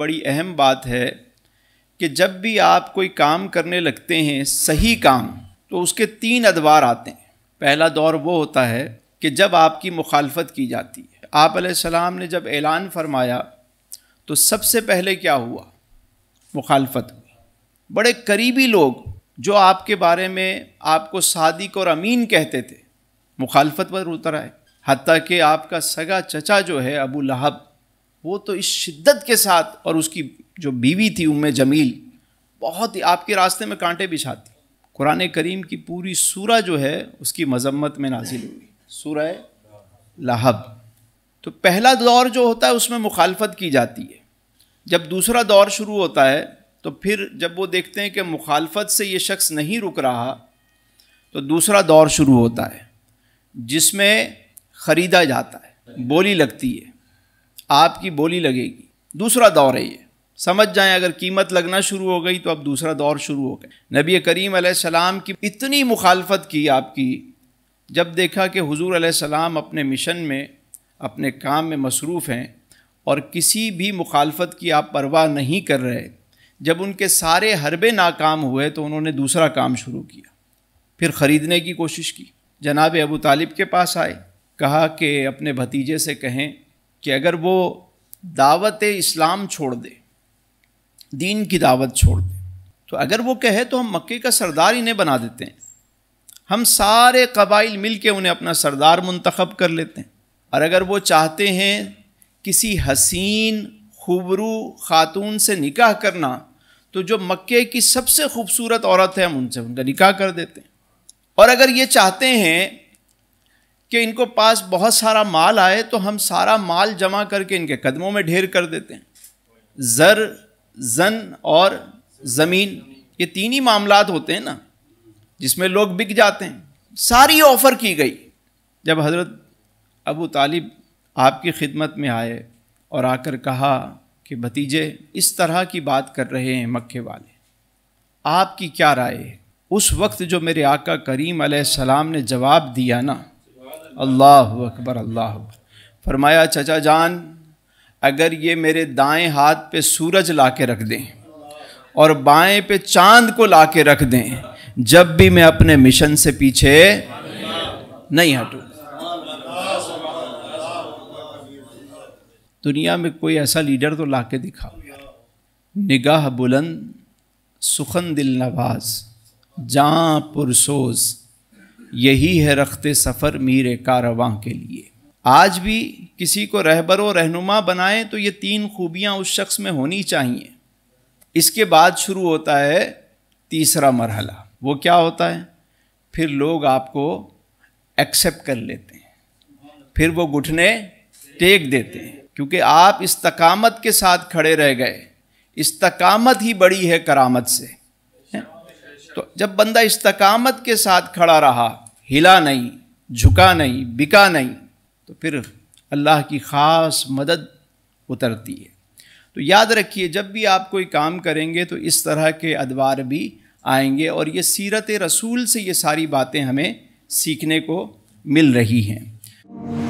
बड़ी अहम बात है कि जब भी आप कोई काम करने लगते हैं सही काम तो उसके तीन अदवार आते हैं पहला दौर वो होता है कि जब आपकी मुखालफत की जाती है आप सलाम ने जब ऐलान फरमाया तो सबसे पहले क्या हुआ मुखालफत हुई बड़े करीबी लोग जो आपके बारे में आपको सादिक और अमीन कहते थे मुखालफत पर उतर आए हती कि आपका सगा चचा जो है अबू लहब वो तो इस शिद्दत के साथ और उसकी जो बीवी थी उम्मे जमील बहुत ही आपके रास्ते में कांटे बिछाती कुरान करीम की पूरी सूरा जो है उसकी मजम्मत में नाजिल हुई सूरह लहब तो पहला दौर जो होता है उसमें मुखालफत की जाती है जब दूसरा दौर शुरू होता है तो फिर जब वो देखते हैं कि मुखालफत से ये शख्स नहीं रुक रहा तो दूसरा दौर शुरू होता है जिसमें ख़रीदा जाता है बोली लगती है आपकी बोली लगेगी दूसरा दौर है ये समझ जाएं अगर कीमत लगना शुरू हो गई तो अब दूसरा दौर शुरू हो गया नबी करीम सलाम की इतनी मुखालफत की आपकी जब देखा कि हजूर सलाम अपने मिशन में अपने काम में मसरूफ़ हैं और किसी भी मुखालफत की आप परवाह नहीं कर रहे जब उनके सारे हरबे नाकाम हुए तो उन्होंने दूसरा काम शुरू किया फिर ख़रीदने की कोशिश की जनाब अबू तालिब के पास आए कहा कि अपने भतीजे से कहें कि अगर वो दावत इस्लाम छोड़ दे दीन की दावत छोड़ दे तो अगर वो कहे तो हम मक्के का सरदार इन्हें बना देते हैं हम सारे कबाइल मिल के उन्हें अपना सरदार मंतखब कर लेते हैं और अगर वो चाहते हैं किसी हसीन खूबरू ख़ातून से निकाह करना तो जो मक्के की सबसे खूबसूरत औरत है हम उनसे उनका निकाह कर देते हैं और अगर ये चाहते हैं कि इनको पास बहुत सारा माल आए तो हम सारा माल जमा करके इनके कदमों में ढेर कर देते हैं ज़र जन और ज़मीन ये तीन ही मामला होते हैं ना जिसमें लोग बिक जाते हैं सारी ऑफ़र की गई जब हज़रत अबू तालिब आपकी खिदमत में आए और आकर कहा कि भतीजे इस तरह की बात कर रहे हैं मक्के वाले आपकी क्या राय है उस वक्त जो मेरे आका करीम सलाम ने जवाब दिया ना अल्लाह अकबर अल्लाह फरमाया चचा जान अगर ये मेरे दाएं हाथ पे सूरज ला के रख दें और बाएं पे चांद को ला के रख दें जब भी मैं अपने मिशन से पीछे नहीं हटूँ दुनिया में कोई ऐसा लीडर तो ला के दिखाओ यार निगाह बुलंद सुखन दिल नवाज जहाँ पुरसोज़ यही है रखते सफ़र मीर कारवां के लिए आज भी किसी को रहबर व रहनुमा बनाएं तो ये तीन खूबियाँ उस शख्स में होनी चाहिए इसके बाद शुरू होता है तीसरा मरहला वो क्या होता है फिर लोग आपको एक्सेप्ट कर लेते हैं फिर वो घुटने टेक देते हैं क्योंकि आप इस तकामत के साथ खड़े रह गए इस तकामत ही बड़ी है करामत से तो जब बंदा इस्तकामत के साथ खड़ा रहा हिला नहीं झुका नहीं बिका नहीं तो फिर अल्लाह की ख़ास मदद उतरती है तो याद रखिए जब भी आप कोई काम करेंगे तो इस तरह के अदवार भी आएंगे और ये सीरत रसूल से ये सारी बातें हमें सीखने को मिल रही हैं